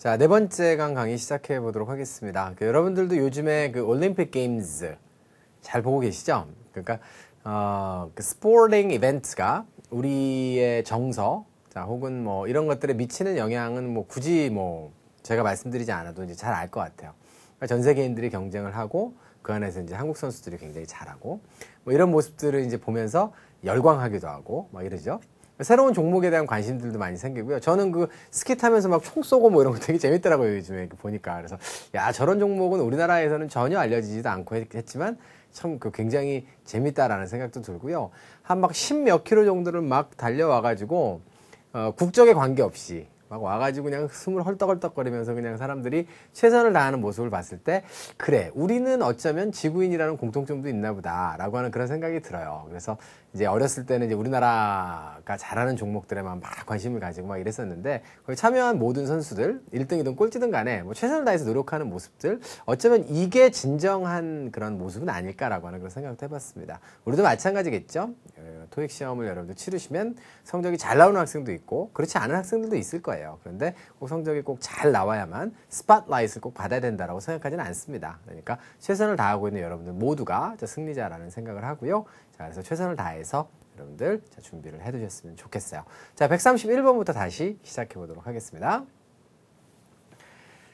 자, 네 번째 강 강의 시작해 보도록 하겠습니다. 그 여러분들도 요즘에 그 올림픽 게임즈 잘 보고 계시죠? 그러니까 어, 그스포링 이벤트가 우리의 정서, 자, 혹은 뭐 이런 것들에 미치는 영향은 뭐 굳이 뭐 제가 말씀드리지 않아도 이제 잘 알 것 같아요. 그러니까 전 세계인들이 경쟁을 하고 그 안에서 이제 한국 선수들이 굉장히 잘하고 뭐 이런 모습들을 이제 보면서 열광하기도 하고 막 이러죠. 새로운 종목에 대한 관심들도 많이 생기고요. 저는 그 스키 타면서 막 총 쏘고 뭐 이런 거 되게 재밌더라고요, 요즘에 보니까. 그래서 야, 저런 종목은 우리나라에서는 전혀 알려지지도 않고 했지만 참 그 굉장히 재밌다라는 생각도 들고요. 한 막 십몇키로 정도를 막 달려와 가지고 어, 국적에 관계없이 막 와가지고 그냥 숨을 헐떡헐떡거리면서 그냥 사람들이 최선을 다하는 모습을 봤을 때 그래 우리는 어쩌면 지구인이라는 공통점도 있나 보다라고 하는 그런 생각이 들어요 그래서 이제 어렸을 때는 이제 우리나라가 잘하는 종목들에만 막 관심을 가지고 막 이랬었는데 거기 참여한 모든 선수들 1등이든 꼴찌든 간에 뭐 최선을 다해서 노력하는 모습들 어쩌면 이게 진정한 그런 모습은 아닐까라고 하는 그런 생각도 해봤습니다. 우리도 마찬가지겠죠. 어, 토익 시험을 여러분들 치르시면 성적이 잘 나오는 학생도 있고 그렇지 않은 학생들도 있을 거예요. 그런데 꼭 성적이 꼭 잘 나와야만 스팟라이트를 꼭 받아야 된다라고 생각하지는 않습니다. 그러니까 최선을 다하고 있는 여러분들 모두가 승리자라는 생각을 하고요. 그래서 최선을 다해서 여러분들 준비를 해두셨으면 좋겠어요. 자, 131번부터 다시 시작해 보도록 하겠습니다.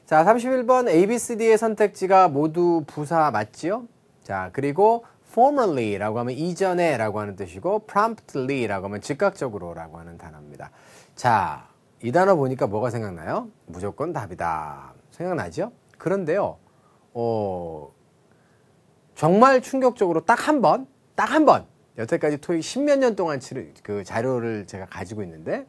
자, 31번 A, B, C, D의 선택지가 모두 부사 맞지요? 자, 그리고 formerly라고 하면 이전에라고 하는 뜻이고 promptly라고 하면 즉각적으로라고 하는 단어입니다. 자, 이 단어 보니까 뭐가 생각나요? 무조건 답이다. 생각나죠? 그런데요. 어, 정말 충격적으로 딱한번 딱한번 여태까지 토익 십 몇 년 동안 치르, 그 자료를 제가 가지고 있는데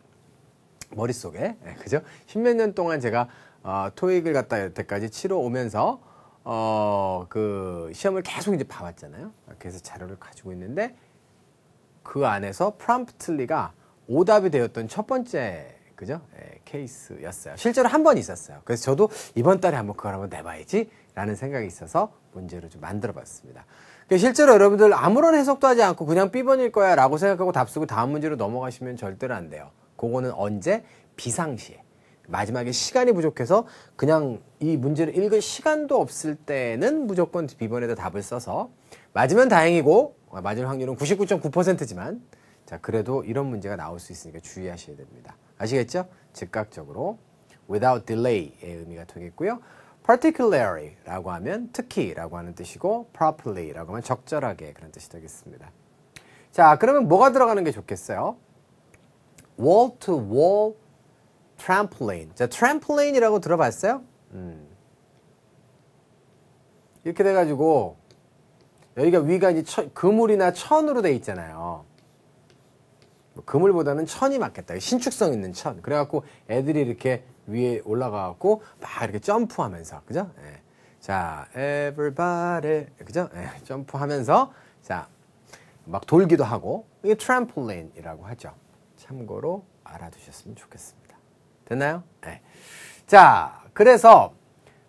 머릿속에 네, 그죠? 십몇 년 동안 제가 어, 토익을 갖다 여태까지 치러 오면서 어, 그 시험을 계속 이제 봐왔잖아요. 그래서 자료를 가지고 있는데 그 안에서 프람프틀리가 오답이 되었던 첫 번째 그죠? 예, 케이스였어요. 실제로 한 번 있었어요. 그래서 저도 이번 달에 한번 그걸 한번 내봐야지라는 생각이 있어서 문제를 좀 만들어 봤습니다. 그 실제로 여러분들 아무런 해석도 하지 않고 그냥 B번일 거야 라고 생각하고 답 쓰고 다음 문제로 넘어가시면 절대로 안 돼요. 그거는 언제? 비상시에. 마지막에 시간이 부족해서 그냥 이 문제를 읽을 시간도 없을 때는 무조건 B번에다 답을 써서 맞으면 다행이고 아, 맞을 확률은 99.9%지만 자 그래도 이런 문제가 나올 수 있으니까 주의하셔야 됩니다. 아시겠죠? 즉각적으로 without delay의 의미가 되겠고요. particularly라고 하면 특히라고 하는 뜻이고 properly라고 하면 적절하게 그런 뜻이 되겠습니다. 자, 그러면 뭐가 들어가는 게 좋겠어요? wall to wall trampoline. 자, trampoline이라고 들어봤어요? 음. 이렇게 돼 가지고 여기가 위가 이제 천, 그물이나 천으로 돼 있잖아요. 뭐 그물보다는 천이 맞겠다. 신축성 있는 천. 그래갖고 애들이 이렇게 위에 올라가갖고 막 이렇게 점프하면서 그죠? 예. 자, everybody 그죠? 예, 점프하면서 자, 막 돌기도 하고 이게 트램폴린이라고 하죠. 참고로 알아두셨으면 좋겠습니다. 됐나요? 예. 자, 그래서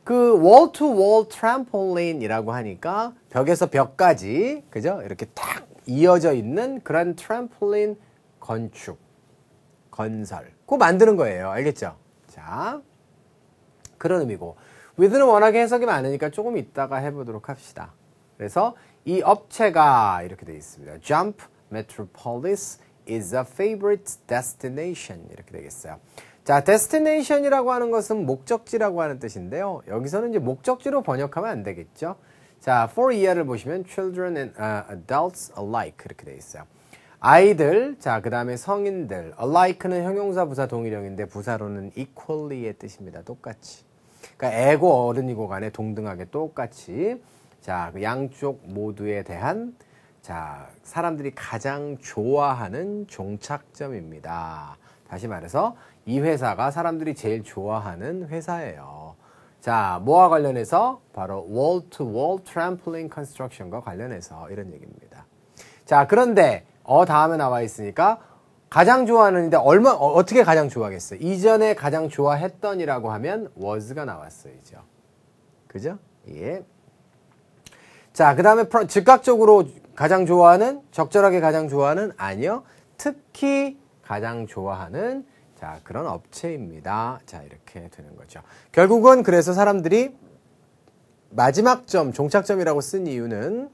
그 wall-to-wall 트램폴린이라고 하니까 벽에서 벽까지 그죠? 이렇게 탁 이어져 있는 그런 트램폴린 건축 건설 꼭 만드는 거예요. 알겠죠? 자, 그런 의미고 with는 워낙에 해석이 많으니까 조금 이따가 해보도록 합시다. 그래서 이 업체가 이렇게 되어 있습니다. Jump Metropolis is a favorite destination 이렇게 되겠어요. 자, destination이라고 하는 것은 목적지라고 하는 뜻인데요. 여기서는 이제 목적지로 번역하면 안 되겠죠. 자, for 이하를 보시면 children and uh, adults alike 이렇게 되어 있어요. 아이들, 자, 그 다음에 성인들. alike는 형용사 부사 동일형인데 부사로는 equally의 뜻입니다. 똑같이. 그러니까 애고 어른이고 간에 동등하게 똑같이. 자, 그 양쪽 모두에 대한 자, 사람들이 가장 좋아하는 종착점입니다. 다시 말해서 이 회사가 사람들이 제일 좋아하는 회사예요. 자, 뭐와 관련해서? 바로 wall to wall trampoline construction과 관련해서 이런 얘기입니다. 자, 그런데 어 다음에 나와 있으니까 가장 좋아하는데 얼마 어, 떻게 가장 좋아하겠어? 요 이전에 가장 좋아했던이라고 하면 was가 나왔어야죠. 그죠? 예. 자, 그다음에 즉각적으로 가장 좋아하는 적절하게 가장 좋아하는 아니요. 특히 가장 좋아하는 자, 그런 업체입니다. 자, 이렇게 되는 거죠. 결국은 그래서 사람들이 마지막 점, 종착점이라고 쓴 이유는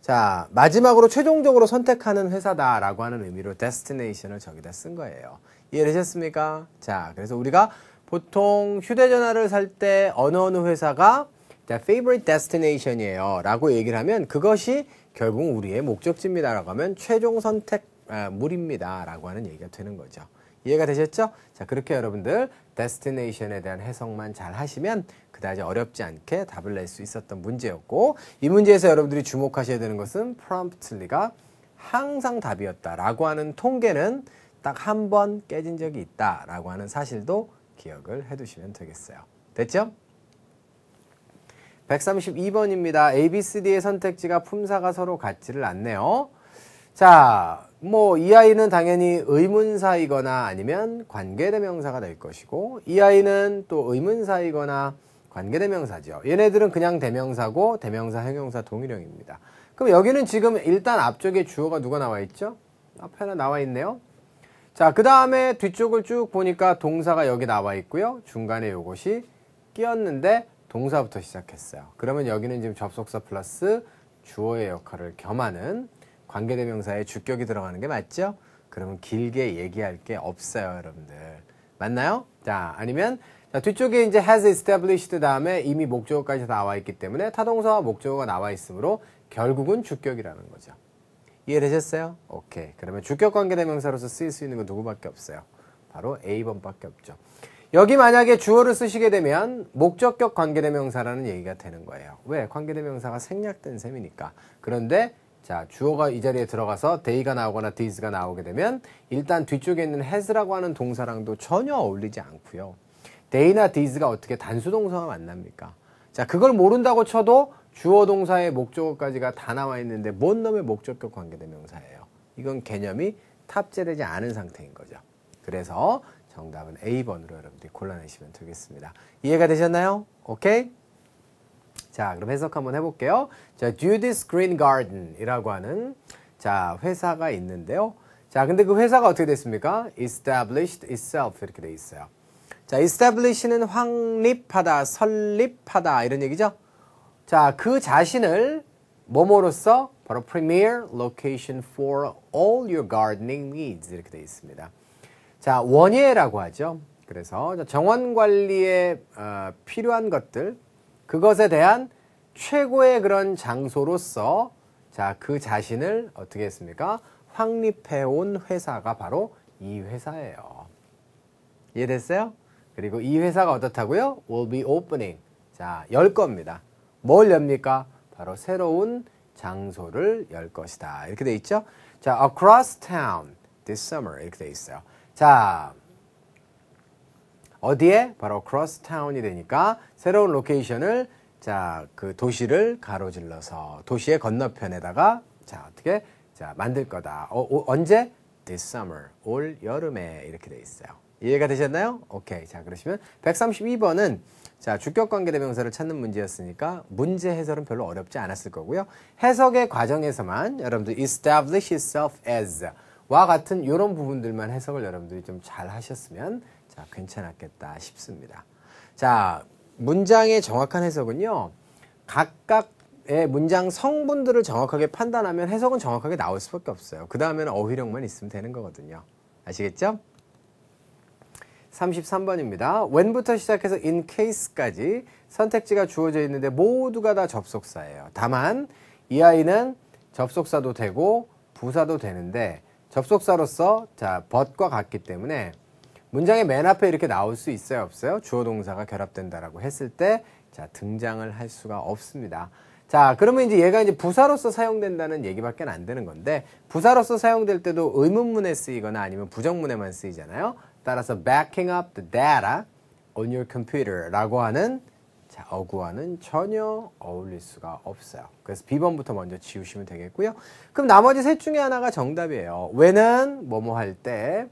자, 마지막으로 최종적으로 선택하는 회사다라고 하는 의미로 데스티네이션을 저기다 쓴 거예요. 이해되셨습니까? 자, 그래서 우리가 보통 휴대전화를 살 때 어느 어느 회사가 t h e favorite destination이에요. 라고 얘기를 하면 그것이 결국 우리의 목적지입니다. 라고 하면 최종 선택물입니다. 아, 라고 하는 얘기가 되는 거죠. 이해가 되셨죠? 자, 그렇게 여러분들 d 스티네이션에 대한 해석만 잘 하시면 그다지 어렵지 않게 답을 낼 수 있었던 문제였고 이 문제에서 여러분들이 주목하셔야 되는 것은 프롬프트리가 항상 답이었다라고 하는 통계는 딱 한 번 깨진 적이 있다라고 하는 사실도 기억을 해두시면 되겠어요. 됐죠? 132번입니다. ABCD의 선택지가 품사가 서로 같지를 않네요. 자, 뭐이 아이는 당연히 의문사이거나 아니면 관계대명사가 될 것이고 이 아이는 또 의문사이거나 관계대명사죠. 얘네들은 그냥 대명사고 대명사 형용사 동일형입니다. 그럼 여기는 지금 일단 앞쪽에 주어가 누가 나와 있죠? 앞에 하나 나와 있네요. 자, 그 다음에 뒤쪽을 쭉 보니까 동사가 여기 나와 있고요. 중간에 요것이 끼었는데 동사부터 시작했어요. 그러면 여기는 지금 접속사 플러스 주어의 역할을 겸하는 관계대명사에 주격이 들어가는 게 맞죠? 그러면 길게 얘기할 게 없어요, 여러분들. 맞나요? 자, 아니면 자, 뒤쪽에 이제 has established 다음에 이미 목적어까지 나와 있기 때문에 타동사와 목적어가 나와 있으므로 결국은 주격이라는 거죠. 이해되셨어요? 오케이. 그러면 주격 관계대명사로서 쓰일 수 있는 건 누구밖에 없어요. 바로 A번밖에 없죠. 여기 만약에 주어를 쓰시게 되면 목적격 관계대명사라는 얘기가 되는 거예요. 왜? 관계대명사가 생략된 셈이니까. 그런데 자, 주어가 이 자리에 들어가서 데이가 나오거나 디즈가 나오게 되면 일단 뒤쪽에 있는 has라고 하는 동사랑도 전혀 어울리지 않고요. 데이나 디즈가 어떻게 단수 동사가 만납니까? 자, 그걸 모른다고 쳐도 주어 동사의 목적어까지가 다 나와 있는데 뭔 놈의 목적격 관계대명사예요. 이건 개념이 탑재되지 않은 상태인 거죠. 그래서 정답은 A번으로 여러분들이 골라내시면 되겠습니다. 이해가 되셨나요? 오케이? 자, 그럼 해석 한번 해볼게요. 자, j u d e s Green Garden이라고 하는 자 회사가 있는데요. 자, 근데 그 회사가 어떻게 됐습니까? Established itself 이렇게 돼 있어요. 자, establish는 확립하다, 설립하다 이런 얘기죠. 자, 그 자신을 뭐뭐로써 바로 premier location for all your gardening needs 이렇게 돼 있습니다. 자, 원예라고 하죠. 그래서 정원 관리에 어, 필요한 것들 그것에 대한 최고의 그런 장소로서 자, 그 자신을 어떻게 했습니까? 확립해온 회사가 바로 이 회사예요. 이해됐어요? 그리고 이 회사가 어떻다고요? will be opening. 자, 열 겁니다. 뭘 엽니까? 바로 새로운 장소를 열 것이다. 이렇게 돼 있죠? 자, across town this summer 이렇게 돼 있어요. 자, 어디에? 바로 크로스타운이 되니까 새로운 로케이션을 자, 그 도시를 가로질러서 도시의 건너편에다가 자, 어떻게 자, 만들 거다. 어, 어, 언제? This summer. 올 여름에 이렇게 돼 있어요. 이해가 되셨나요? 오케이. 자, 그러시면 132번은 자, 주격 관계 대명사를 찾는 문제였으니까 문제 해설은 별로 어렵지 않았을 거고요. 해석의 과정에서만 여러분들 establish itself as 와 같은 이런 부분들만 해석을 여러분들이 좀 잘 하셨으면 자, 괜찮았겠다 싶습니다. 자, 문장의 정확한 해석은요. 각각의 문장 성분들을 정확하게 판단하면 해석은 정확하게 나올 수밖에 없어요. 그 다음에는 어휘력만 있으면 되는 거거든요. 아시겠죠? 33번입니다. when부터 시작해서 in case까지 선택지가 주어져 있는데 모두가 다 접속사예요. 다만 이 아이는 접속사도 되고 부사도 되는데 접속사로서 자 but과 같기 때문에 문장의 맨 앞에 이렇게 나올 수 있어요, 없어요? 주어 동사가 결합된다라고 했을 때 자, 등장을 할 수가 없습니다. 자, 그러면 이제 얘가 이제 부사로서 사용된다는 얘기밖에 안 되는 건데 부사로서 사용될 때도 의문문에 쓰이거나 아니면 부정문에만 쓰이잖아요. 따라서 backing up the data on your computer라고 하는 자, 어구와는 전혀 어울릴 수가 없어요. 그래서 B번부터 먼저 지우시면 되겠고요. 그럼 나머지 셋 중에 하나가 정답이에요. 왜는 뭐뭐 할때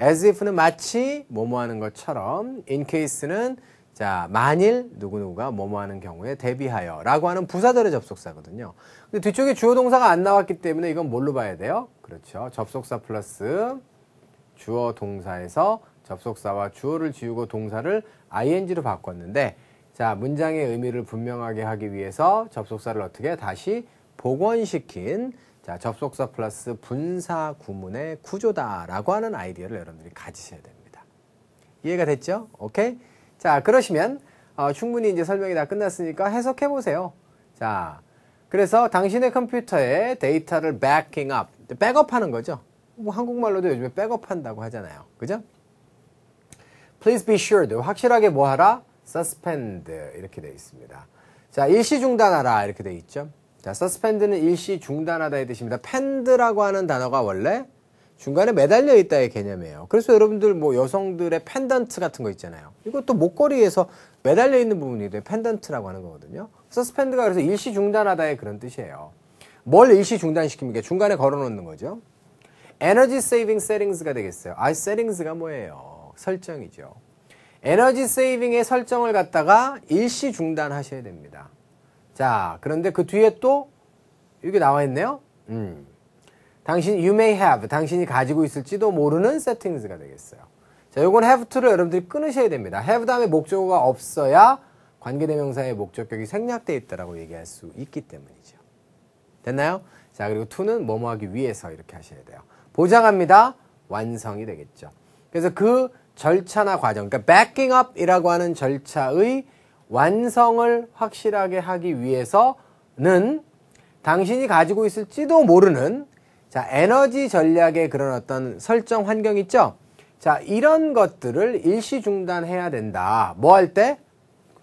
as if는 마치 뭐뭐 하는 것처럼 in case는 자, 만일 누구누구가 뭐뭐 하는 경우에 대비하여 라고 하는 부사절의 접속사거든요. 근데 뒤쪽에 주어 동사가 안 나왔기 때문에 이건 뭘로 봐야 돼요? 그렇죠. 접속사 플러스 주어 동사에서 접속사와 주어를 지우고 동사를 ing로 바꿨는데 자, 문장의 의미를 분명하게 하기 위해서 접속사를 어떻게 다시 복원시킨 자, 접속사 플러스 분사 구문의 구조다라고 하는 아이디어를 여러분들이 가지셔야 됩니다. 이해가 됐죠? 오케이? 자, 그러시면 어, 충분히 이제 설명이 다 끝났으니까 해석해 보세요. 자, 그래서 당신의 컴퓨터에 데이터를 backing up, 백업하는 거죠. 뭐 한국말로도 요즘에 백업한다고 하잖아요. 그죠? Please be sure, 확실하게 뭐하라? Suspend 이렇게 되어 있습니다. 자, 일시 중단하라 이렇게 되어 있죠. 자, 서스펜드는 일시 중단하다의 뜻입니다. 팬드라고 하는 단어가 원래 중간에 매달려 있다의 개념이에요. 그래서 여러분들 뭐 여성들의 팬던트 같은 거 있잖아요. 이것도 목걸이에서 매달려 있는 부분이 돼 팬던트라고 하는 거거든요. 서스펜드가 그래서 일시 중단하다의 그런 뜻이에요. 뭘 일시 중단시킵니까? 중간에 걸어놓는 거죠. 에너지 세이빙 세팅스가 되겠어요. 아, 세팅스가 뭐예요? 설정이죠. 에너지 세이빙의 설정을 갖다가 일시 중단하셔야 됩니다. 자, 그런데 그 뒤에 또 이게 나와 있네요. 음. 당신 you may have 당신이 가지고 있을지도 모르는 settings가 되겠어요. 자, 요건 have to를 여러분들이 끊으셔야 됩니다. have 다음에 목적어가 없어야 관계대명사의 목적격이 생략되어 있다라고 얘기할 수 있기 때문이죠. 됐나요? 자, 그리고 to는 뭐뭐 하기 위해서 이렇게 하셔야 돼요. 보장합니다. 완성이 되겠죠. 그래서 그 절차나 과정, 그러니까 backing up이라고 하는 절차의 완성을 확실하게 하기 위해서는 당신이 가지고 있을지도 모르는 자, 에너지 전략의 그런 어떤 설정 환경 있죠? 자, 이런 것들을 일시 중단해야 된다. 뭐 할 때?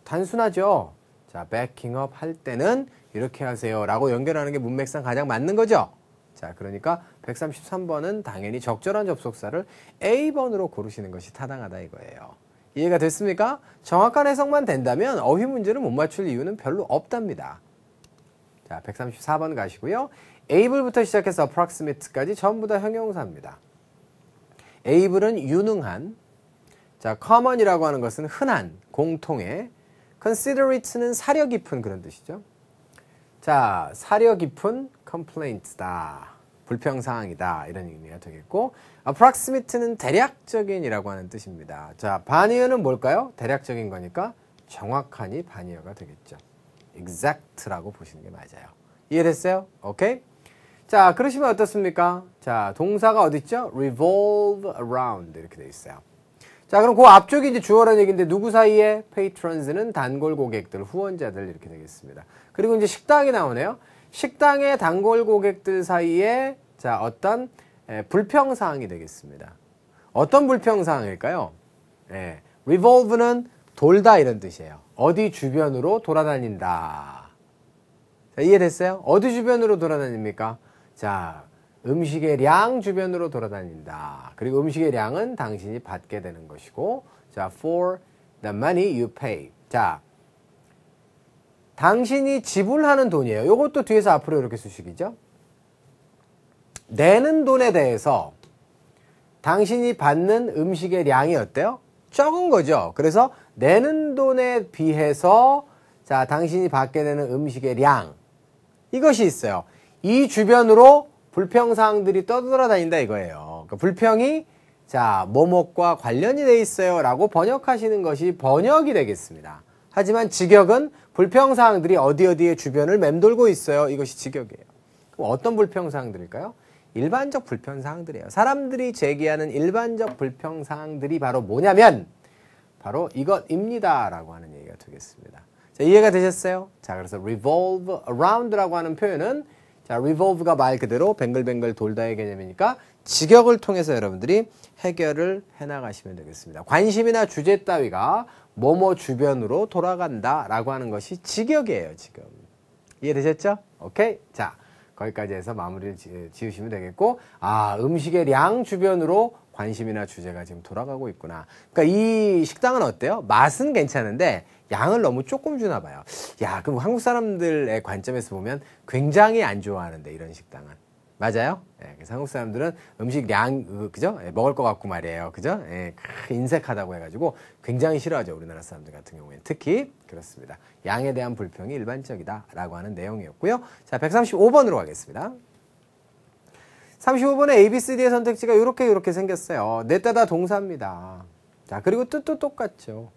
단순하죠. 자, 백킹업 할 때는 이렇게 하세요. 라고 연결하는 게 문맥상 가장 맞는 거죠. 자, 그러니까 133번은 당연히 적절한 접속사를 A번으로 고르시는 것이 타당하다 이거예요. 이해가 됐습니까? 정확한 해석만 된다면 어휘 문제를 못 맞출 이유는 별로 없답니다. 자, 134번 가시고요. able부터 시작해서 proximate까지 전부 다 형용사입니다. able은 유능한, 자, common이라고 하는 것은 흔한, 공통의, considerate는 사려 깊은 그런 뜻이죠. 자, 사려 깊은 complaint다. 불평 사항이다 이런 의미가 되겠고 approximate는 대략적인이라고 하는 뜻입니다. 자, 반의어는 뭘까요? 대략적인 거니까 정확하니 반의어가 되겠죠. exact라고 보시는 게 맞아요. 이해됐어요? 오케이? 자, 그러시면 어떻습니까? 자, 동사가 어디 있죠? revolve around 이렇게 돼 있어요. 자, 그럼 그 앞쪽이 이제 주어라는 얘기인데 누구 사이에 patrons는 단골 고객들, 후원자들 이렇게 되겠습니다. 그리고 이제 식당이 나오네요. 식당의 단골 고객들 사이에 자 어떤 예, 불평 사항이 되겠습니다. 어떤 불평 사항일까요? 예, revolve는 돌다 이런 뜻이에요. 어디 주변으로 돌아다닌다. 자, 이해됐어요? 어디 주변으로 돌아다닙니까? 자, 음식의 량 주변으로 돌아다닌다. 그리고 음식의 량은 당신이 받게 되는 것이고, 자, for the money you pay. 자, 당신이 지불하는 돈이에요. 이것도 뒤에서 앞으로 이렇게 수식이죠. 내는 돈에 대해서 당신이 받는 음식의 양이 어때요? 적은 거죠. 그래서 내는 돈에 비해서 자 당신이 받게 되는 음식의 양 이것이 있어요. 이 주변으로 불평사항들이 떠돌아다닌다 이거예요. 그러니까 불평이 자 뭐뭐과 관련이 돼 있어요 라고 번역하시는 것이 번역이 되겠습니다. 하지만 직역은 불평사항들이 어디 어디에 주변을 맴돌고 있어요. 이것이 직역이에요. 그럼 어떤 불평사항들일까요? 일반적 불평사항들이에요. 사람들이 제기하는 일반적 불평사항들이 바로 뭐냐면 바로 이것입니다. 라고 하는 얘기가 되겠습니다. 자, 이해가 되셨어요? 자, 그래서 revolve around라고 하는 표현은 자, revolve가 말 그대로 뱅글뱅글 돌다의 개념이니까 직역을 통해서 여러분들이 해결을 해나가시면 되겠습니다. 관심이나 주제 따위가 뭐뭐 주변으로 돌아간다 라고 하는 것이 직역이에요 지금 이해되셨죠? 오케이 자 거기까지 해서 마무리를 지으시면 되겠고 아 음식의 량 주변으로 관심이나 주제가 지금 돌아가고 있구나 그러니까 이 식당은 어때요? 맛은 괜찮은데 양을 너무 조금 주나 봐요 야 그럼 한국 사람들의 관점에서 보면 굉장히 안 좋아하는데 이런 식당은 맞아요? 예, 그래서 한국 사람들은 음식 량, 그, 그죠? 예, 먹을 것 같고 말이에요. 그죠? 예, 인색하다고 해가지고 굉장히 싫어하죠. 우리나라 사람들 같은 경우에. 특히, 그렇습니다. 양에 대한 불평이 일반적이다. 라고 하는 내용이었고요. 자, 135번으로 가겠습니다. 3 5번에 ABCD의 선택지가 이렇게 이렇게 생겼어요. 넷다다 동사입니다. 자, 그리고 뜻도 똑같죠.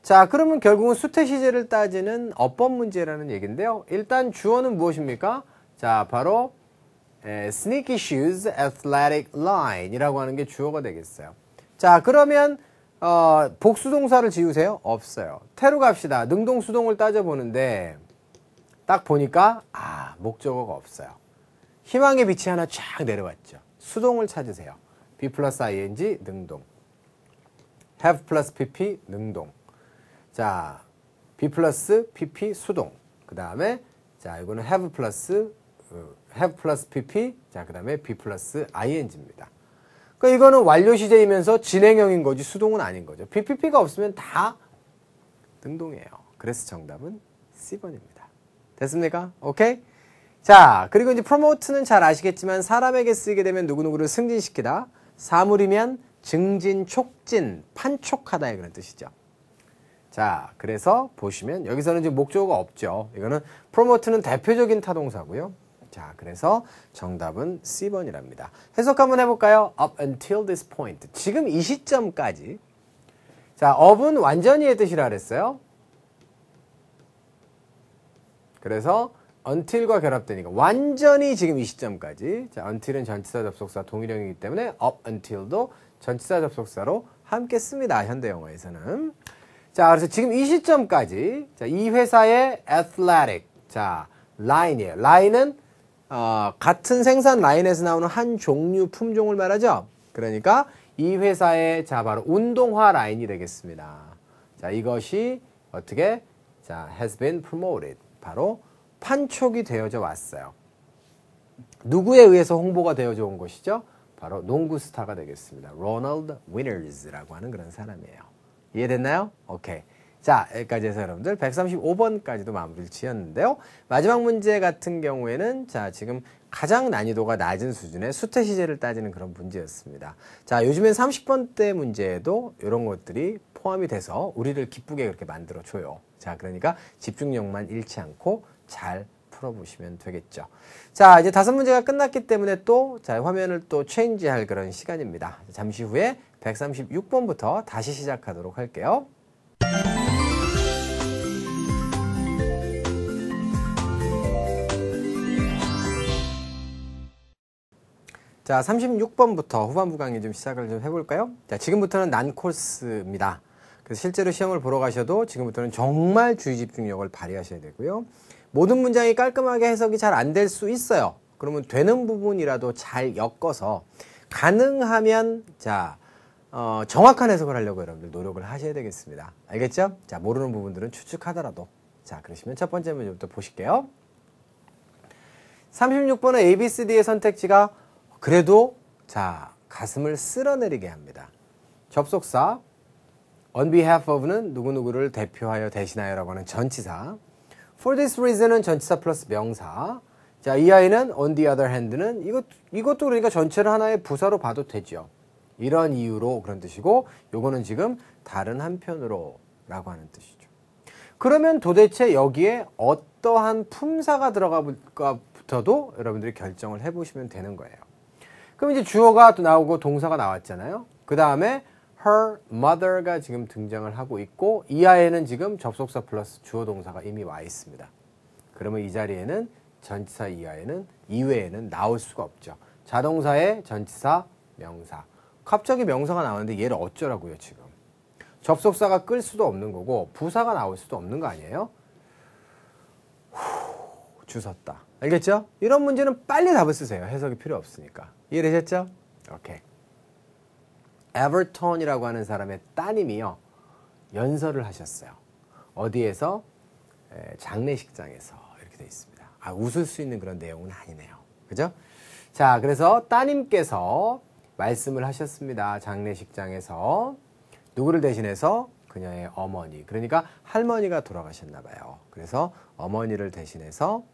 자, 그러면 결국은 수태시제를 따지는 어법 문제라는 얘기인데요. 일단 주어는 무엇입니까? 자, 바로 에, 예, sneaky shoes, athletic line이라고 하는 게 주어가 되겠어요. 자, 그러면 어, 복수동사를 지우세요? 없어요. 테로 갑시다. 능동 수동을 따져보는데 딱 보니까 아 목적어가 없어요. 희망의 빛이 하나 쫙 내려왔죠. 수동을 찾으세요. B 플러스 ing 능동 have 플러스 pp 능동 자 B 플러스 pp 수동 그 다음에 자 이거는 have 플러스 have 플러스 pp, 자, 그 다음에 b 플러스 ing입니다. 그러니까 이거는 완료 시제이면서 진행형인 거지 수동은 아닌 거죠. p p p 가 없으면 다 능동이에요. 그래서 정답은 C번입니다. 됐습니까? 오케이? 자, 그리고 이제 프로모트는 잘 아시겠지만 사람에게 쓰게 이 되면 누구누구를 승진시키다. 사물이면 증진, 촉진, 판촉하다 그런 뜻이죠. 자, 그래서 보시면 여기서는 지금 목적어가 없죠. 이거는 프로모트는 대표적인 타동사고요. 자, 그래서 정답은 C번이랍니다. 해석 한번 해볼까요? Up until this point. 지금 이 시점까지. 자, up은 완전히의 뜻이라 그랬어요. 그래서 until과 결합되니까 완전히 지금 이 시점까지. 자, until은 전치사 접속사 동일형이기 때문에 up until도 전치사 접속사로 함께 씁니다. 현대 영어에서는. 자, 그래서 지금 이 시점까지 자, 이 회사의 athletic 자, 라인이에요. 라인은 어, 같은 생산 라인에서 나오는 한 종류 품종을 말하죠. 그러니까 이 회사의 자 바로 운동화 라인이 되겠습니다. 자 이것이 어떻게 자 has been promoted 바로 판촉이 되어져 왔어요. 누구에 의해서 홍보가 되어져 온 것이죠? 바로 농구 스타가 되겠습니다. 로널드 위너즈라고 하는 그런 사람이에요. 이해됐나요? 오케이. 자, 여기까지 해서 여러분들 135번까지도 마무리를 지었는데요. 마지막 문제 같은 경우에는 자, 지금 가장 난이도가 낮은 수준의 수태 시제를 따지는 그런 문제였습니다. 자, 요즘엔 30번대 문제에도 이런 것들이 포함이 돼서 우리를 기쁘게 그렇게 만들어 줘요. 자, 그러니까 집중력만 잃지 않고 잘 풀어보시면 되겠죠. 자, 이제 다섯 문제가 끝났기 때문에 또, 자, 화면을 또 체인지할 그런 시간입니다. 잠시 후에 136번부터 다시 시작하도록 할게요. 자, 36번부터 후반부 강의 좀 시작을 좀 해볼까요? 자, 지금부터는 난 코스입니다. 그래서 실제로 시험을 보러 가셔도 지금부터는 정말 주의 집중력을 발휘하셔야 되고요. 모든 문장이 깔끔하게 해석이 잘 안 될 수 있어요. 그러면 되는 부분이라도 잘 엮어서 가능하면 자 어, 정확한 해석을 하려고 여러분들 노력을 하셔야 되겠습니다. 알겠죠? 자 모르는 부분들은 추측하더라도 자 그러시면 첫 번째 문제부터 보실게요. 3 6번의 A, B, C, D의 선택지가 그래도 자 가슴을 쓸어내리게 합니다. 접속사 on behalf of는 누구누구를 대표하여 대신하여라고 하는 전치사 for this reason은 전치사 플러스 명사 자, 이 아이는 on the other hand는 이것, 이것도 그러니까 전체를 하나의 부사로 봐도 되죠. 이런 이유로 그런 뜻이고 요거는 지금 다른 한편으로 라고 하는 뜻이죠. 그러면 도대체 여기에 어떠한 품사가 들어가 붙어도 여러분들이 결정을 해보시면 되는 거예요. 그럼 이제 주어가 또 나오고 동사가 나왔잖아요. 그 다음에 her mother가 지금 등장을 하고 있고 이아이는 지금 접속사 플러스 주어 동사가 이미 와 있습니다. 그러면 이 자리에는 전치사 이하에는 이외에는 나올 수가 없죠. 자동사의 전치사 명사. 갑자기 명사가 나왔는데 얘를 어쩌라고요 지금. 접속사가 끌 수도 없는 거고 부사가 나올 수도 없는 거 아니에요? 후, 주섰다. 알겠죠? 이런 문제는 빨리 답을 쓰세요. 해석이 필요 없으니까. 이해되셨죠? 오케이. 에버턴이라고 하는 사람의 따님이요. 연설을 하셨어요. 어디에서? 장례식장에서 이렇게 돼 있습니다. 아, 웃을 수 있는 그런 내용은 아니네요. 그죠? 자, 그래서 따님께서 말씀을 하셨습니다. 장례식장에서 누구를 대신해서 그녀의 어머니, 그러니까 할머니가 돌아가셨나 봐요. 그래서 어머니를 대신해서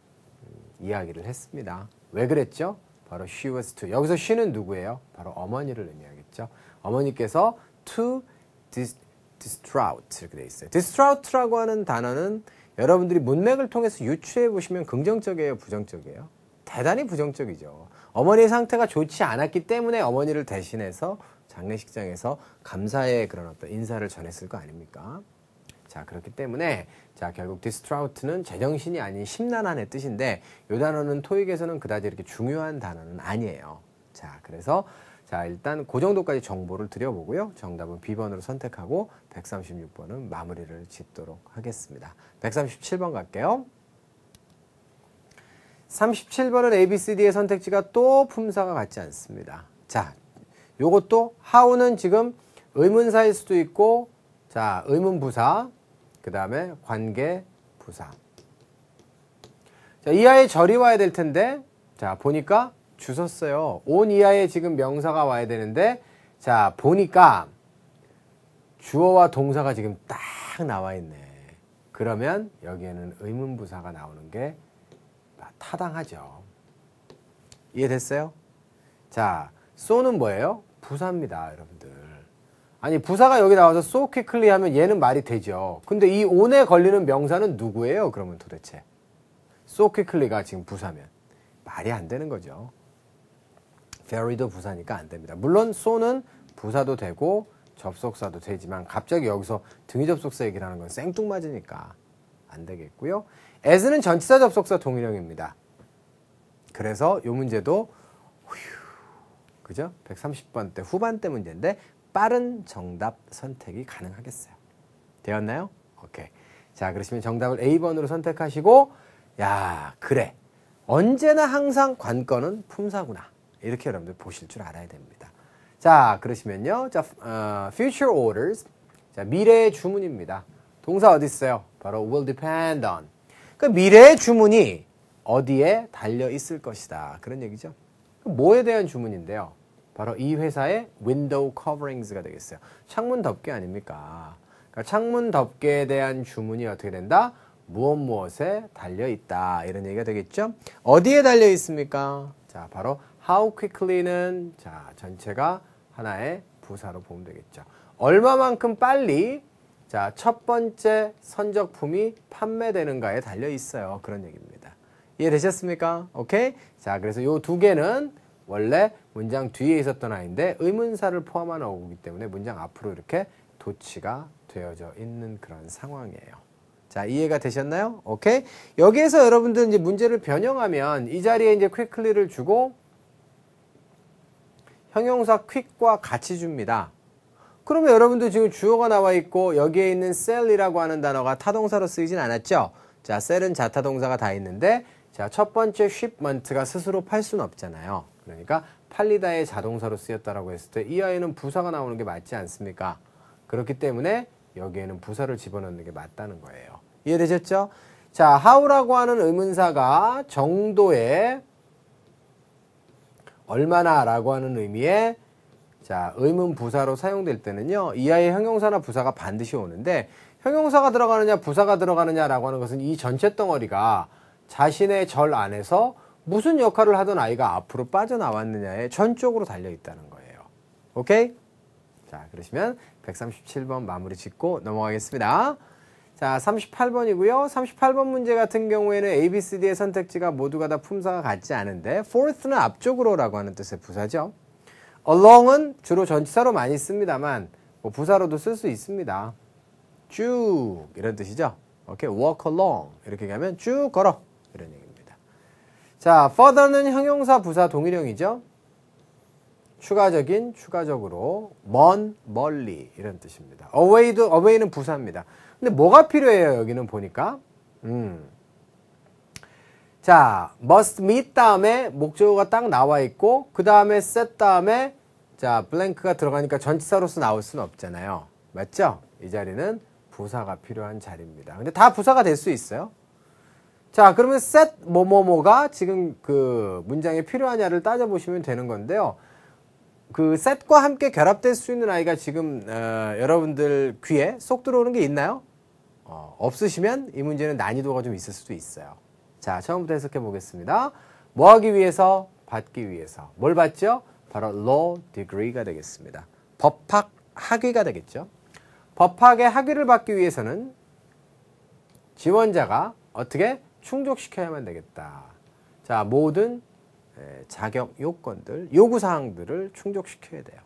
이야기를 했습니다. 왜 그랬죠? 바로 she was to. 여기서 she는 누구예요? 바로 어머니를 의미하겠죠. 어머니께서 to dis, distraught 이렇게 돼 있어요. distraught라고 하는 단어는 여러분들이 문맥을 통해서 유추해 보시면 긍정적이에요, 부정적이에요? 대단히 부정적이죠. 어머니의 상태가 좋지 않았기 때문에 어머니를 대신해서 장례식장에서 감사의 그런 어떤 인사를 전했을 거 아닙니까? 자, 그렇기 때문에 자, 결국 디스트라우트는 제정신이 아닌 심란한의 뜻인데 이 단어는 토익에서는 그다지 이렇게 중요한 단어는 아니에요. 자, 그래서 자, 일단 그 정도까지 정보를 드려보고요. 정답은 B번으로 선택하고 136번은 마무리를 짓도록 하겠습니다. 137번 갈게요. 37번은 ABCD의 선택지가 또 품사가 같지 않습니다. 자, 요것도 how는 지금 의문사일 수도 있고, 자, 의문부사, 그 다음에 관계 부사. 자, 이하의 절이 와야 될 텐데, 자, 보니까 주셨어요. 온 이하에 지금 명사가 와야 되는데, 자, 보니까 주어와 동사가 지금 딱 나와 있네. 그러면 여기에는 의문부사가 나오는 게 타당하죠. 이해됐어요? 자, 쏘는 뭐예요? 부사입니다, 여러분들. 아니 부사가 여기 나와서 so quickly 하면 얘는 말이 되죠. 근데 이 on에 걸리는 명사는 누구예요? 그러면 도대체 so quickly가 지금 부사면 말이 안 되는 거죠. very도 부사니까 안 됩니다. 물론 so는 부사도 되고 접속사도 되지만 갑자기 여기서 등위 접속사 얘기를 하는 건 생뚱맞으니까 안 되겠고요. as는 전치사 접속사 동일형입니다. 그래서 이 문제도 그죠? 1 3 0번때후반때 문제인데 빠른 정답 선택이 가능하겠어요. 되었나요? 오케이. 자, 그러시면 정답을 A번으로 선택하시고, 야, 그래. 언제나 항상 관건은 품사구나. 이렇게 여러분들 보실 줄 알아야 됩니다. 자, 그러시면요. 자, 어, future orders. 자, 미래의 주문입니다. 동사 어디 있어요? 바로 will depend on. 그그 미래의 주문이 어디에 달려 있을 것이다. 그런 얘기죠. 그 뭐에 대한 주문인데요? 바로 이 회사의 window coverings가 되겠어요. 창문 덮개 아닙니까? 그러니까 창문 덮개에 대한 주문이 어떻게 된다? 무엇 무엇에 달려 있다. 이런 얘기가 되겠죠? 어디에 달려 있습니까? 자, 바로 how quickly는 자, 전체가 하나의 부사로 보면 되겠죠. 얼마만큼 빨리 자, 첫 번째 선적품이 판매되는가에 달려 있어요. 그런 얘기입니다. 이해되셨습니까? 오케이? 자, 그래서 요 두 개는 원래 문장 뒤에 있었던 아인데 의문사를 포함한 어구기 때문에 문장 앞으로 이렇게 도치가 되어져 있는 그런 상황이에요. 자, 이해가 되셨나요? 오케이. 여기에서 여러분들 이제 문제를 변형하면 이 자리에 이제 quickly를 주고 형용사 quick과 같이 줍니다. 그러면 여러분들 지금 주어가 나와 있고 여기에 있는 셀이라고 하는 단어가 타동사로 쓰이진 않았죠? 자, 셀은 자타동사가 다 있는데 자, 첫 번째 shipment가 스스로 팔 수는 없잖아요. 그러니까 팔리다의 자동사로 쓰였다라고 했을 때 이 아이는 부사가 나오는 게 맞지 않습니까? 그렇기 때문에 여기에는 부사를 집어넣는 게 맞다는 거예요. 이해되셨죠? 자, how라고 하는 의문사가 정도의 얼마나라고 하는 의미의 자, 의문 부사로 사용될 때는요. 이 아이의 형용사나 부사가 반드시 오는데 형용사가 들어가느냐 부사가 들어가느냐라고 하는 것은 이 전체 덩어리가 자신의 절 안에서 무슨 역할을 하던 아이가 앞으로 빠져나왔느냐에 전적으로 달려있다는 거예요. 오케이? 자, 그러시면 137번 마무리 짓고 넘어가겠습니다. 자, 38번이고요. 38번 문제 같은 경우에는 A, B, C, D의 선택지가 모두가 다 품사가 같지 않은데 forth는 앞쪽으로라고 하는 뜻의 부사죠. along은 주로 전치사로 많이 씁니다만 뭐 부사로도 쓸 수 있습니다. 쭉 이런 뜻이죠. 오케이, walk along 이렇게 가면 쭉 걸어. 자, further는 형용사 부사 동일형이죠. 추가적인, 추가적으로, 먼, 멀리 이런 뜻입니다. away도, away는 부사입니다. 근데 뭐가 필요해요, 여기는 보니까? 음. 자, must meet 다음에 목적어가 딱 나와 있고 그 다음에 set 다음에 자, 블랭크가 들어가니까 전치사로서 나올 수는 없잖아요. 맞죠? 이 자리는 부사가 필요한 자리입니다. 근데 다 부사가 될 수 있어요. 자, 그러면 set 뭐뭐뭐가 지금 그 문장에 필요하냐를 따져보시면 되는 건데요. 그 set과 함께 결합될 수 있는 아이가 지금 어, 여러분들 귀에 쏙 들어오는 게 있나요? 어, 없으시면 이 문제는 난이도가 좀 있을 수도 있어요. 자, 처음부터 해석해 보겠습니다. 뭐 하기 위해서? 받기 위해서. 뭘 받죠? 바로 law degree가 되겠습니다. 법학 학위가 되겠죠. 법학의 학위를 받기 위해서는 지원자가 어떻게 충족시켜야만 되겠다. 자, 모든 자격 요건들, 요구사항들을 충족시켜야 돼요.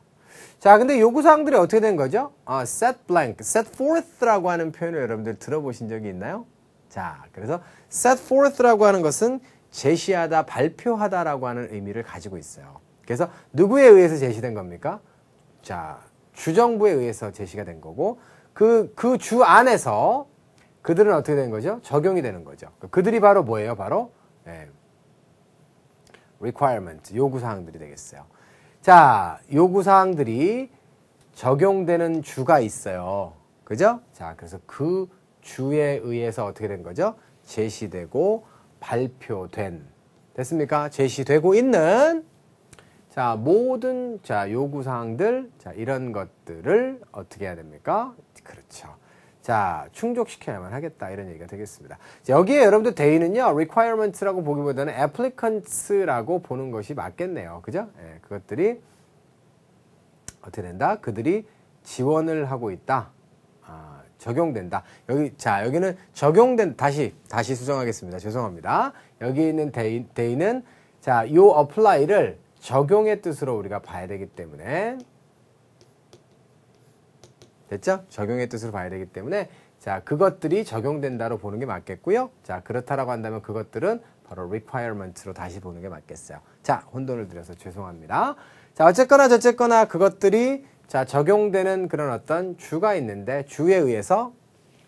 자, 근데 요구사항들이 어떻게 된 거죠? 아, set blank, set forth라고 하는 표현을 여러분들 들어보신 적이 있나요? 자, 그래서 set forth라고 하는 것은 제시하다, 발표하다라고 하는 의미를 가지고 있어요. 그래서 누구에 의해서 제시된 겁니까? 자, 주정부에 의해서 제시가 된 거고, 그, 그 주 안에서 그들은 어떻게 되는 거죠? 적용이 되는 거죠. 그러니까 그들이 바로 뭐예요? 바로 예, requirement 요구 사항들이 되겠어요. 자, 요구 사항들이 적용되는 주가 있어요. 그죠? 자, 그래서 그 주에 의해서 어떻게 된 거죠? 제시되고 발표된 됐습니까? 제시되고 있는 자, 모든 자, 요구 사항들 자, 이런 것들을 어떻게 해야 됩니까? 그렇죠. 자, 충족시켜야만 하겠다. 이런 얘기가 되겠습니다. 여기에 여러분들 데이는요, requirements라고 보기보다는 applicants라고 보는 것이 맞겠네요. 그죠? 예, 그것들이 어떻게 된다? 그들이 지원을 하고 있다. 아, 적용된다. 여기, 자, 여기는 적용된, 다시, 다시 수정하겠습니다. 죄송합니다. 여기 있는 데이, 데이는 자, 요 apply를 적용의 뜻으로 우리가 봐야 되기 때문에 됐죠? 적용의 뜻으로 봐야 되기 때문에 자 그것들이 적용된다로 보는 게 맞겠고요. 자 그렇다라고 한다면 그것들은 바로 requirement로 다시 보는 게 맞겠어요. 자 혼돈을 들여서 죄송합니다. 자 어쨌거나 저쨌거나 그것들이 자 적용되는 그런 어떤 주가 있는데 주에 의해서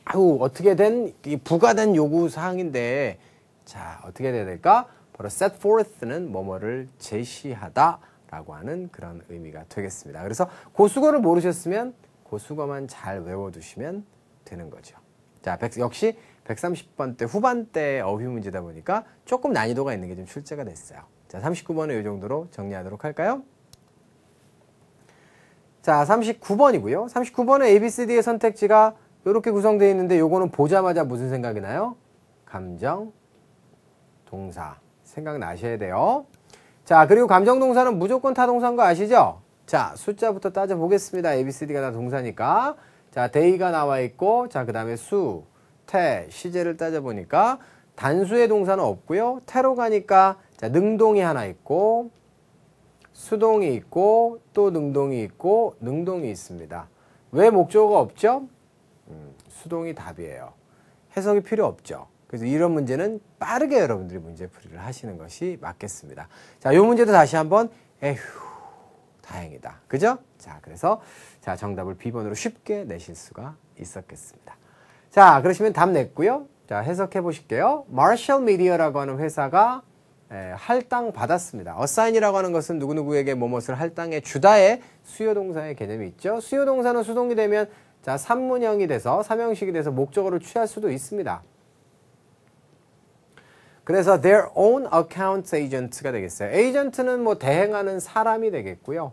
아우 어떻게 된 부과된 요구 사항인데 자 어떻게 돼야 될까? 바로 set forth는 뭐뭐를 제시하다라고 하는 그런 의미가 되겠습니다. 그래서 그 고수거를 모르셨으면 그 수거만 잘 외워두시면 되는 거죠. 자, 100, 역시 1 3 0번때후반때 어휘 문제다 보니까 조금 난이도가 있는 게 좀 출제가 됐어요. 자, 39번은 이 정도로 정리하도록 할까요? 자, 39번이고요. 3 9번은 ABCD의 선택지가 이렇게 구성되어 있는데 요거는 보자마자 무슨 생각이 나요? 감정, 동사. 생각나셔야 돼요. 자, 그리고 감정 동사는 무조건 타동사인 거 아시죠? 자, 숫자부터 따져보겠습니다. ABCD가 다 동사니까. 자, 데이가 나와 있고, 자, 그 다음에 수, 태, 시제를 따져보니까 단수의 동사는 없고요. 태로 가니까 자, 능동이 하나 있고, 수동이 있고, 또 능동이 있고, 능동이 있습니다. 왜 목적어가 없죠? 음, 수동이 답이에요. 해석이 필요 없죠. 그래서 이런 문제는 빠르게 여러분들이 문제풀이를 하시는 것이 맞겠습니다. 자, 요 문제도 다시 한번 에휴 다행이다. 그죠? 자, 그래서 자, 정답을 B번으로 쉽게 내실 수가 있었겠습니다. 자, 그러시면 답 냈고요. 자, 해석해 보실게요. 마 a r s h a l 라고 하는 회사가 에, 할당 받았습니다. 어사인이라고 하는 것은 누구누구에게 뭐뭇을 할당해 주다의 수요동사의 개념이 있죠. 수요동사는 수동이 되면 자, 삼문형이 돼서 삼형식이 돼서 목적어를 취할 수도 있습니다. 그래서 their own account agent가 되겠어요. agent는 뭐 대행하는 사람이 되겠고요.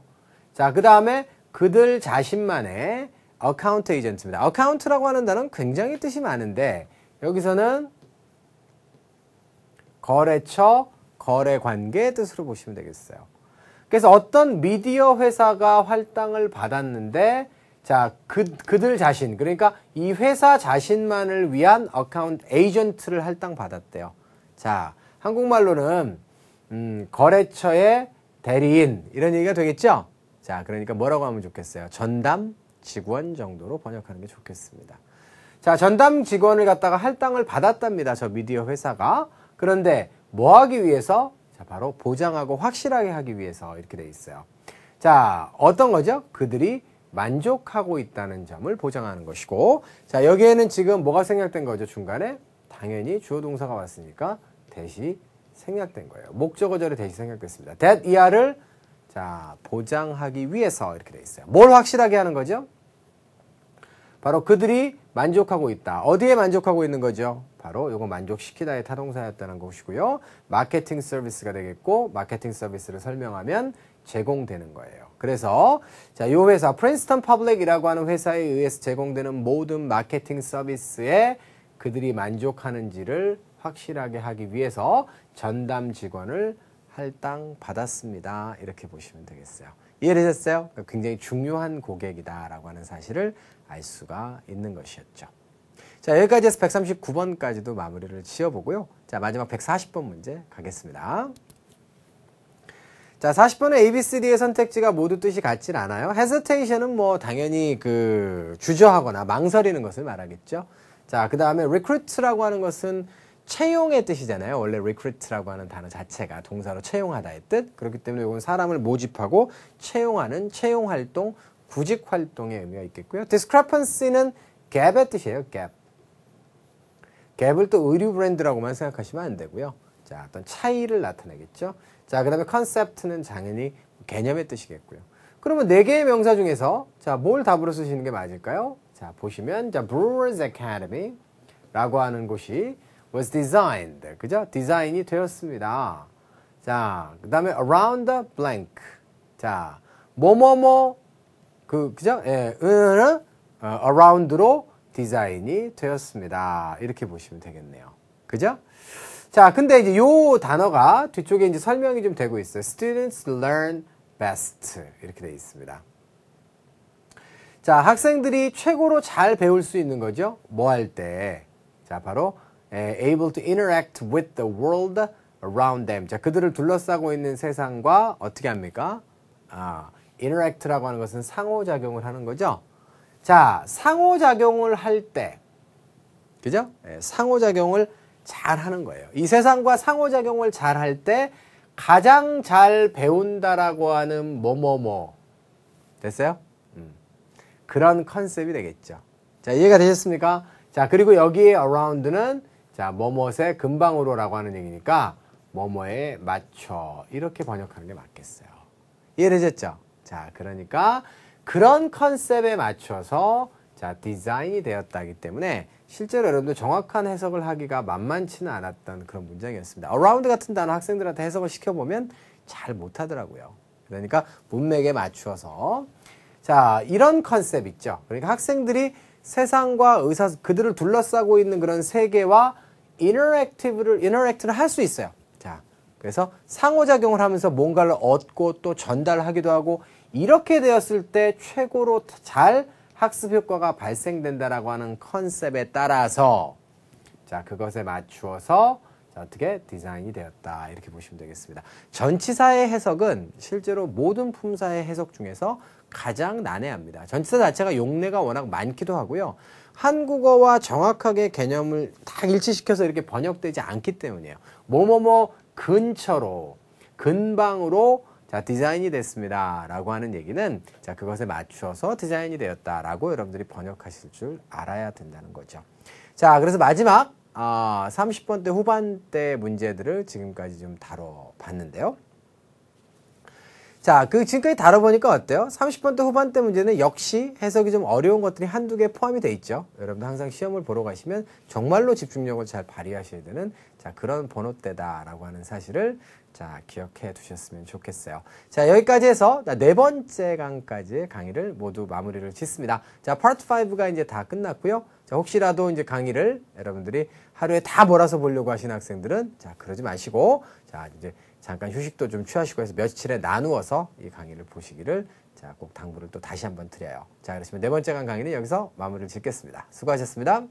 자, 그 다음에 그들 자신만의 account agent입니다. account라고 하는 단어는 굉장히 뜻이 많은데 여기서는 거래처, 거래 관계 뜻으로 보시면 되겠어요. 그래서 어떤 미디어 회사가 할당을 받았는데 자, 그, 그들 자신, 그러니까 이 회사 자신만을 위한 account agent를 할당받았대요. 자, 한국말로는 음, 거래처의 대리인 이런 얘기가 되겠죠? 자, 그러니까 뭐라고 하면 좋겠어요? 전담 직원 정도로 번역하는 게 좋겠습니다. 자, 전담 직원을 갖다가 할당을 받았답니다. 저 미디어 회사가. 그런데 뭐 하기 위해서? 자, 바로 보장하고 확실하게 하기 위해서 이렇게 돼 있어요. 자, 어떤 거죠? 그들이 만족하고 있다는 점을 보장하는 것이고, 자, 여기에는 지금 뭐가 생략된 거죠? 중간에? 당연히 주어 동사가 왔으니까 대시 생략된 거예요. 목적어 절이 대시 생략됐습니다. that 이하를 자, 보장하기 위해서 이렇게 돼 있어요. 뭘 확실하게 하는 거죠? 바로 그들이 만족하고 있다. 어디에 만족하고 있는 거죠? 바로 이거 만족시키다의 타동사였다는 것이고요. 마케팅 서비스가 되겠고 마케팅 서비스를 설명하면 제공되는 거예요. 그래서 자, 요 회사 프린스턴 퍼블릭이라고 하는 회사에 의해서 제공되는 모든 마케팅 서비스에 그들이 만족하는지를 확실하게 하기 위해서 전담 직원을 할당 받았습니다. 이렇게 보시면 되겠어요. 이해되셨어요? 굉장히 중요한 고객이다라고 하는 사실을 알 수가 있는 것이었죠. 자, 여기까지 해서 139번까지도 마무리를 지어보고요. 자, 마지막 140번 문제 가겠습니다. 자, 40번의 ABCD의 선택지가 모두 뜻이 같진 않아요. hesitation은 뭐 당연히 그 주저하거나 망설이는 것을 말하겠죠. 자, 그 다음에 recruit라고 하는 것은 채용의 뜻이잖아요. 원래 recruit라고 하는 단어 자체가 동사로 채용하다의 뜻. 그렇기 때문에 이건 사람을 모집하고 채용하는 채용 활동, 구직 활동의 의미가 있겠고요. discrepancy는 gap의 뜻이에요. gap. 갭을 또 의류 브랜드라고만 생각하시면 안 되고요. 자, 어떤 차이를 나타내겠죠. 자, 그다음에 컨셉트는 당연히 개념의 뜻이겠고요. 그러면 네 개의 명사 중에서 자, 뭘 답으로 쓰시는 게 맞을까요? 자, 보시면 자, Brewers Academy라고 하는 곳이 was designed. 그죠? 디자인이 되었습니다. 자, 그 다음에 around the blank. 자, 뭐뭐뭐, 그, 그죠? 예, 으, 어, around로 디자인이 되었습니다. 이렇게 보시면 되겠네요. 그죠? 자, 근데 이제 요 단어가 뒤쪽에 이제 설명이 좀 되고 있어요. Students learn best. 이렇게 되어 있습니다. 자, 학생들이 최고로 잘 배울 수 있는 거죠? 뭐 할 때? 자, 바로 예, able to interact with the world around them. 자, 그들을 둘러싸고 있는 세상과 어떻게 합니까? 아, interact라고 하는 것은 상호작용을 하는 거죠. 자, 상호작용을 할 때, 그죠? 네, 상호작용을 잘 하는 거예요. 이 세상과 상호작용을 잘 할 때 가장 잘 배운다라고 하는 뭐뭐뭐. 됐어요? 음. 그런 컨셉이 되겠죠. 자, 이해가 되셨습니까? 자, 그리고 여기에 around는 자, 뭐뭐의 금방으로라고 하는 얘기니까 뭐뭐에 맞춰 이렇게 번역하는 게 맞겠어요. 이해되셨죠? 자, 그러니까 그런 컨셉에 맞춰서 자, 디자인이 되었다기 때문에 실제로 여러분들 정확한 해석을 하기가 만만치는 않았던 그런 문장이었습니다. 어라운드 같은 단어 학생들한테 해석을 시켜보면 잘 못하더라고요. 그러니까 문맥에 맞추어서 자 이런 컨셉 있죠. 그러니까 학생들이 세상과 의사 그들을 둘러싸고 있는 그런 세계와 인 n t e r 를 i n t e 를할 수 있어요. 자, 그래서 상호작용을 하면서 뭔가를 얻고 또 전달하기도 하고 이렇게 되었을 때 최고로 잘 학습 효과가 발생된다라고 하는 컨셉에 따라서 자 그것에 맞추어서 자, 어떻게 디자인이 되었다 이렇게 보시면 되겠습니다. 전치사의 해석은 실제로 모든 품사의 해석 중에서 가장 난해합니다. 전치사 자체가 용례가 워낙 많기도 하고요. 한국어와 정확하게 개념을 딱 일치시켜서 이렇게 번역되지 않기 때문이에요. 뭐뭐뭐 근처로, 근방으로 자, 디자인이 됐습니다. 라고 하는 얘기는 자, 그것에 맞춰서 디자인이 되었다. 라고 여러분들이 번역하실 줄 알아야 된다는 거죠. 자, 그래서 마지막, 아, 30번대 후반대 문제들을 지금까지 좀 다뤄봤는데요. 자, 그 지금까지 다뤄보니까 어때요? 30번대 후반대 문제는 역시 해석이 좀 어려운 것들이 한두 개 포함이 돼 있죠. 여러분들 항상 시험을 보러 가시면 정말로 집중력을 잘 발휘하셔야 되는 자, 그런 번호대다라고 하는 사실을 자, 기억해 두셨으면 좋겠어요. 자, 여기까지 해서 네 번째 강까지의 강의를 모두 마무리를 짓습니다. 자, 파트 5가 이제 다 끝났고요. 자, 혹시라도 이제 강의를 여러분들이 하루에 다 몰아서 보려고 하시는 학생들은 자, 그러지 마시고 자, 이제 잠깐 휴식도 좀 취하시고 해서 며칠에 나누어서 이 강의를 보시기를 자, 꼭 당부를 또 다시 한번 드려요. 자, 그러시면네 번째 강의는 여기서 마무리를 짓겠습니다. 수고하셨습니다.